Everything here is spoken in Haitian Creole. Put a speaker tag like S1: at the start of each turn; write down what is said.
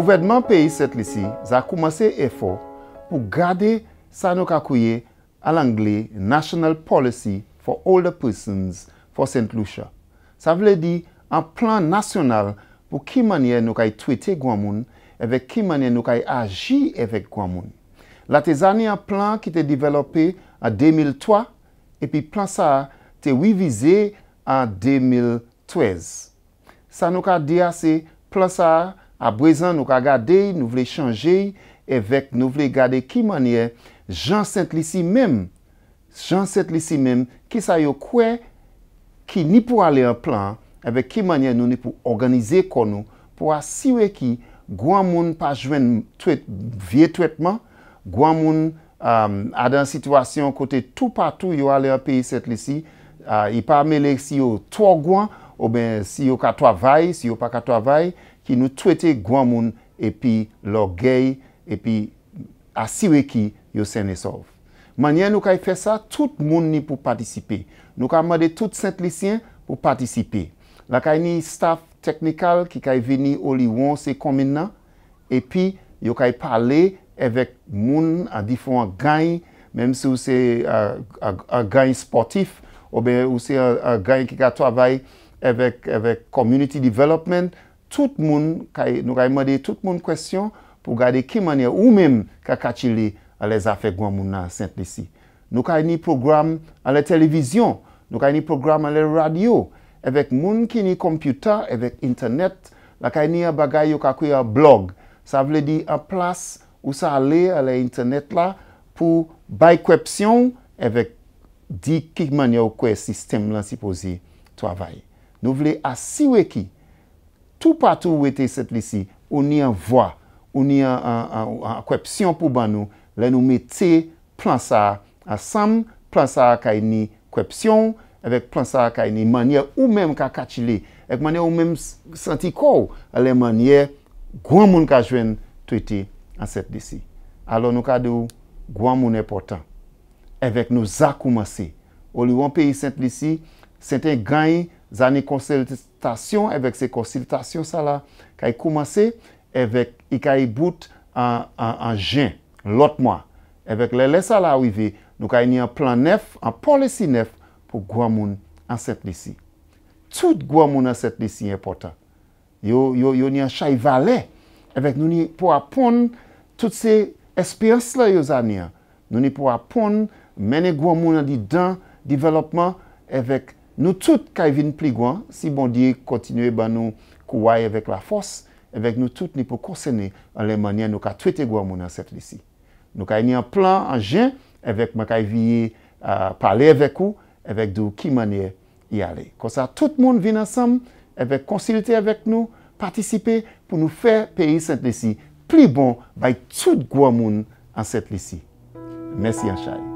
S1: Kouvedman peyi set li si za koumase efo pou gade sa nou ka kouye alangle National Policy for Older Persons for St. Lucia. Sa vle di an plan nasyonal pou ki manye nou kay tweete Gwamoun evèk ki manye nou kay aji evèk Gwamoun. La te zani an plan ki te develope a 2003 epi plan sa te wivize a 2013. Sa nou ka di ase plan sa a A brezan nou ka gade, nou vle chanje, evèk nou vle gade ki manye, jan sènt lisi mèm, jan sènt lisi mèm, ki sa yo kwe, ki ni pou ale an plan, evèk ki manye nou ni pou organize konou, pou asywe ki, gwa moun pa jwen vie twetman, gwa moun um, a dan situasyon kote tout patou yo ale an peyi sènt lisi, uh, i pa mele si yo to gwa, ou ben si yo ka twa vay, si yo pa ka twa vay, ki nou twete gwa moun epi lor gey epi asiwe ki yosene sov. Manyen nou kay e fè sa, tout moun ni pou patisipe. Nou ka amade tout sentlisyen pou patisipe. La kay e ni staff teknikal ki kay e vini olivon se komina, epi yo kay pale evèk moun a difon gany, mèm se ou se a gany sportif, ou se a gany ki ka travay evèk community development, tout moun, e- nou kay e mwade tout moun kwestyon pou gade ki manye ou mem ka kachile a le zafek gwa moun nan Saint-Dessis. Nou kay e ni program a le televizyon, nou kay ni program a le radio, evek moun ki ni kompyuta, evek internet, la kay ni a bagay yo ka kwe a blog. Sa vle di a plas ou sa ale a le internet la pou bay kwepsyon evek di ki manye ou kwe sistem lan si pozi to avay. Nou vle a siwe ki. tou patou ou ete set lisi, ou ni an vwa, ou ni an kwepsyon pou ban nou, le nou me te plansa a sam, plansa a ka eni kwepsyon, evek plansa a ka eni manye ou menm ka kachile, ek manye ou menm senti kou, ale manye gwa moun ka jwen to ete an set lisi. Alo nou ka dou gwa moun e portan, evek nou zakou masi, ou li wan peyi set lisi, se te ganyi, Zan ni konsiltasyon ewek se konsiltasyon sa la kay koumanse ewek i kay bout an jen, lot mwa. Ewek lele sa la ouive, nou kay ni an plan nef, an polisi nef pou gwa moun an set lisi. Tout gwa moun an set lisi yon pota. Yon ni an chay vale. Ewek nou ni pou apon tout se espyans la yo zan ni ya. Nou ni pou apon mene gwa moun an di dan developman ewek Nou tout kay vin pli gwan, si bon diye kontinuye ban nou kouwaye vek la fos, vek nou tout ni pou konsene an le manye nou ka twete gwa moun an set lisi. Nou kay ni an plan an jen, vek ma kay viye pale vek ou, vek dou ki manye yale. Kosa tout moun vin ansam, vek konsilite vek nou, patisipe pou nou fe peyi sent lisi pli bon bay tout gwa moun an set lisi. Mersi yanshae.